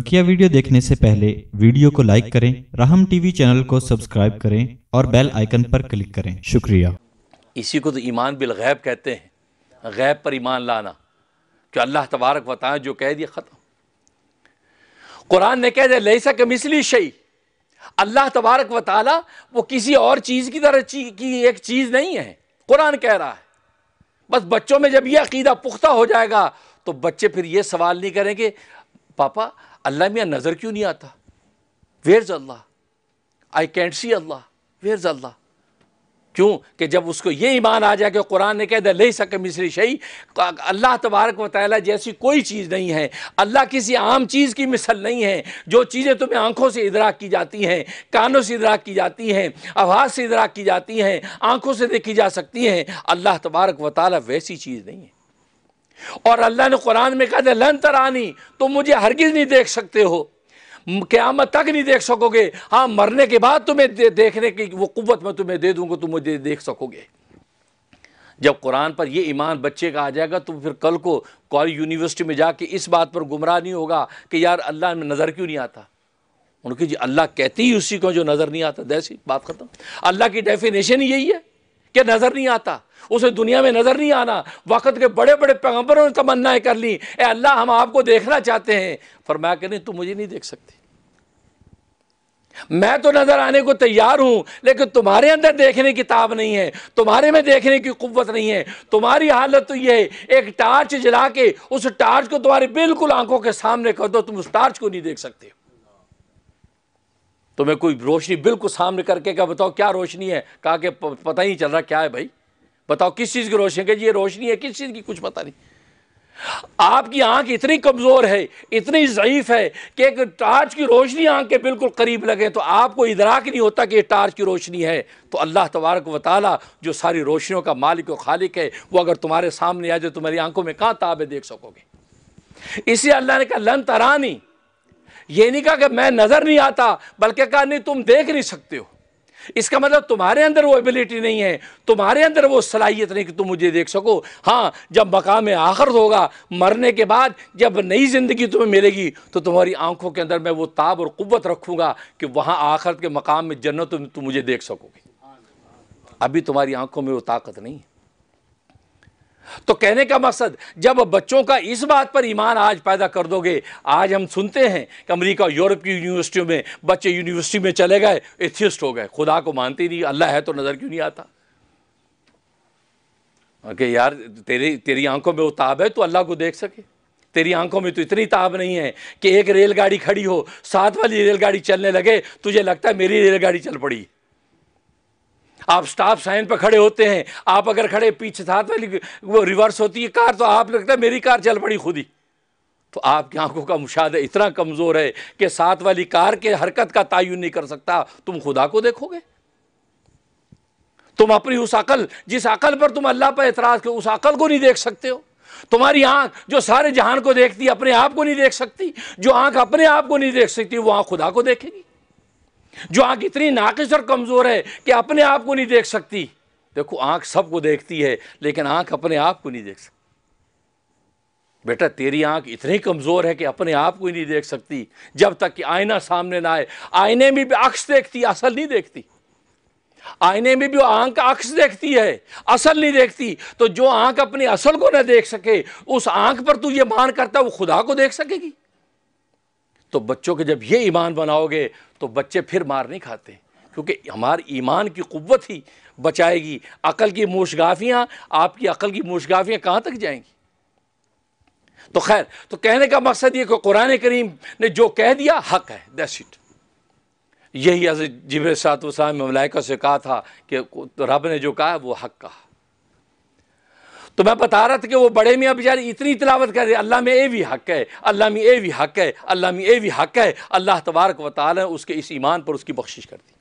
बकिया वीडियो देखने से पहले वीडियो को लाइक करें राहम टीवी चैनल को सब्सक्राइब करें और बेल आइकन पर क्लिक करें शुक्रिया इसी को तो ईमान बिल गैब कहते हैं गैब पर ईमान लाना जो अल्लाह तबारक बताए जो कह दिया ख़त्म कुरान ने कह दिया लहसा कमिसली शई अल्लाह तबारक वाली वो किसी और चीज़ की तरह ची, की एक चीज़ नहीं है कुरान कह रहा है बस बच्चों में जब यह अकीदा पुख्ता हो जाएगा तो बच्चे फिर ये सवाल नहीं करेंगे पापा अल्लाह मियाँ नज़र क्यों नहीं आता where's Allah I can't see Allah where's Allah क्यों कि जब उसको ये ईमान आ जाए कि कुरान ने कह दिया ले सके मिसरी शही अल्लाह तबारक वाली जैसी कोई चीज़ नहीं है अल्लाह किसी आम चीज़ की मिसल नहीं है जो चीज़ें तुम्हें आँखों से इदराक की जाती हैं कानों से इदराक की जाती हैं आवाज़ से इदराक की जाती हैं आँखों से देखी जा सकती हैं अल्लाह तबारक वाली वैसी चीज़ नहीं है और अल्लाह ने कुरान में कहा था लन तरानी तो मुझे हरगिज़ नहीं देख सकते हो क़्यामत तक नहीं देख सकोगे हाँ मरने के बाद तुम्हें दे, देखने की वो कुत मैं तुम्हें दे दूंगा तुम मुझे देख सकोगे जब कुरान पर ये ईमान बच्चे का आ जाएगा तो फिर कल को कॉलेज यूनिवर्सिटी में जाके इस बात पर गुमराह नहीं होगा कि यार अल्लाह में नज़र क्यों नहीं आता उनकी जी अल्लाह कहती ही उसी को जो नज़र नहीं आता दैसी बात ख़त्म अल्लाह की डेफिनेशन यही है कि नज़र नहीं आता उसे दुनिया में नज़र नहीं आना वक़्त के बड़े बड़े पैगम्बरों ने तमन्नाएं कर ली ए अल्लाह हम आपको देखना चाहते हैं फरमाया कि नहीं तुम मुझे नहीं देख सकती मैं तो नज़र आने को तैयार हूं लेकिन तुम्हारे अंदर देखने की ताब नहीं है तुम्हारे में देखने की कुत नहीं है तुम्हारी हालत तो यह है एक टार्च जला के उस टार्च को तुम्हारी बिल्कुल आंखों के सामने कर दो तुम उस टार्च को नहीं देख सकते हो तो मैं कोई रोशनी बिल्कुल सामने करके कहा बताओ क्या रोशनी है कहा कि पता ही नहीं चल रहा क्या है भाई बताओ किस चीज़ की रोशनी है ये रोशनी है किस चीज़ की कुछ पता नहीं आपकी आंख इतनी कमज़ोर है इतनी ज़यीफ है कि एक टार्च की रोशनी आंख के बिल्कुल करीब लगे तो आपको इधराक नहीं होता कि टार्च की रोशनी है तो अल्लाह तबारक व जो सारी रोशनियों का मालिक व खालिक है वो अगर तुम्हारे सामने आ जाए तुम्हारी तो आंखों में कहाँ ताबे देख सकोगे इसी अल्लाह ने कहा लन तरानी ये नहीं कहा कि मैं नज़र नहीं आता बल्कि कहा नहीं तुम देख नहीं सकते हो इसका मतलब तुम्हारे अंदर वो एबिलिटी नहीं है तुम्हारे अंदर वो सलाहियत नहीं कि तुम मुझे देख सको हाँ जब मकाम आखिर तो होगा मरने के बाद जब नई ज़िंदगी तुम्हें मिलेगी तो तुम्हारी आंखों के अंदर मैं वो ताब और क़वत रखूंगा कि वहां आखिरत के मकाम में जन्नत तुम मुझे देख सकोगे अभी तुम्हारी आंखों में वो ताकत नहीं है तो कहने का मकसद जब बच्चों का इस बात पर ईमान आज पैदा कर दोगे आज हम सुनते हैं कि अमेरिका यूरोप की यूनिवर्सिटियों में बच्चे यूनिवर्सिटी में चले गए एथियस्ट हो गए खुदा को मानते नहीं अल्लाह है तो नज़र क्यों नहीं आता कि यार तेरी तेरी आंखों में वो ताब है तो अल्लाह को देख सके तेरी आंखों में तो इतनी ताब नहीं है कि एक रेलगाड़ी खड़ी हो साथ वाली रेलगाड़ी चलने लगे तुझे लगता है मेरी रेलगाड़ी चल पड़ी आप स्टाफ साइन पर खड़े होते हैं आप अगर खड़े पीछे साथ वाली तो वो रिवर्स होती है कार तो आप लगता है मेरी कार चल पड़ी खुद ही तो आपकी आंखों का मुशाह इतना कमज़ोर है कि साथ वाली कार के हरकत का तयन नहीं कर सकता तुम खुदा को देखोगे तुम अपनी उस अकल जिस अकल पर तुम अल्लाह पर एतराज़ करो उस अकल को नहीं देख सकते हो तुम्हारी आंख जो सारे जहान को देखती अपने आप को नहीं देख सकती जो आंख अपने आप को नहीं देख सकती वो आंख खुदा को देखेगी जो आंख इतनी नाकिस और कमज़ोर है कि अपने आप को नहीं देख सकती देखो आंख सबको देखती है लेकिन आंख अपने आप को नहीं देख सकती बेटा तेरी आंख इतनी कमज़ोर है कि अपने आप को ही नहीं देख सकती जब तक कि आईना सामने ना आए आईने में भी अक्स देखती असल नहीं देखती आईने में भी आंख का अक्स देखती है असल नहीं देखती तो जो आंख अपनी असल को ना देख सके उस आंख पर तू ये मान करता वो खुदा को देख सकेगी तो बच्चों के जब ये ईमान बनाओगे तो बच्चे फिर मार नहीं खाते क्योंकि हमारे ईमान की कुत ही बचाएगी अकल की मोशगाफियाँ आपकी अकल की मोशगाफियाँ कहाँ तक जाएंगी तो खैर तो कहने का मकसद ये कि कुरान करीम ने जो कह दिया हक है दैट्स इट यही हजरत जबर सात वसाम मलाइका से कहा था कि रब ने जो कहा वो हक कहा तो मैं बता रहा था कि वो बड़े मियाँ बेचारे इतनी तलावत कर रहे अल्लाह में ए भी हक है अल्लाह में ए भी हक है अल्लाह में ए भी हक है अल्लाह तबारक वाल उसके इस ईमान पर उसकी बख्शिश कर दी